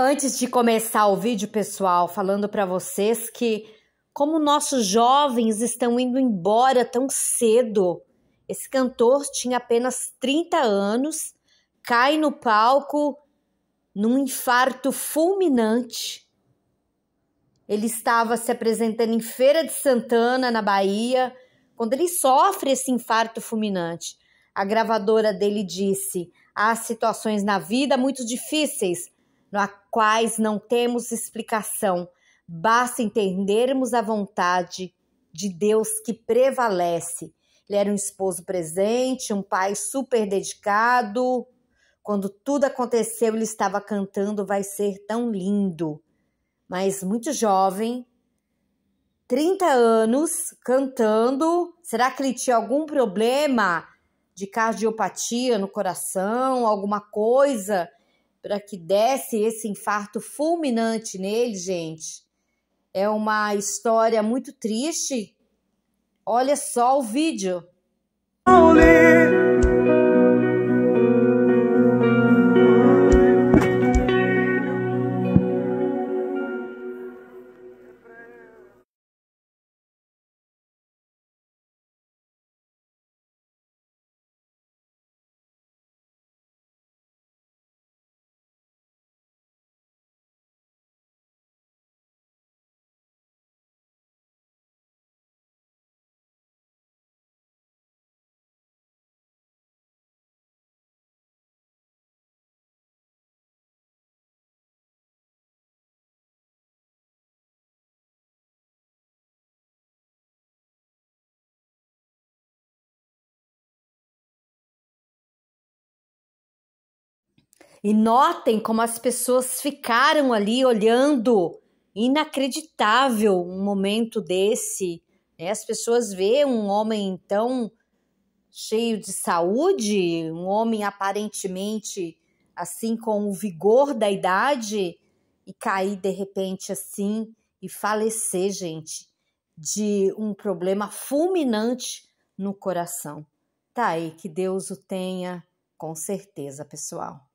Antes de começar o vídeo, pessoal, falando para vocês que como nossos jovens estão indo embora tão cedo. Esse cantor tinha apenas 30 anos, cai no palco num infarto fulminante. Ele estava se apresentando em Feira de Santana, na Bahia, quando ele sofre esse infarto fulminante. A gravadora dele disse: há situações na vida muito difíceis na quais não temos explicação, basta entendermos a vontade de Deus que prevalece. Ele era um esposo presente, um pai super dedicado. Quando tudo aconteceu, ele estava cantando Vai Ser Tão Lindo. Mas muito jovem, 30 anos, cantando. Será que ele tinha algum problema de cardiopatia no coração, alguma coisa para que desse esse infarto fulminante nele, gente, é uma história muito triste. Olha só o vídeo. E notem como as pessoas ficaram ali olhando. Inacreditável um momento desse. Né? As pessoas vê um homem tão cheio de saúde, um homem aparentemente assim com o vigor da idade e cair de repente assim e falecer, gente, de um problema fulminante no coração. Tá aí, que Deus o tenha, com certeza, pessoal.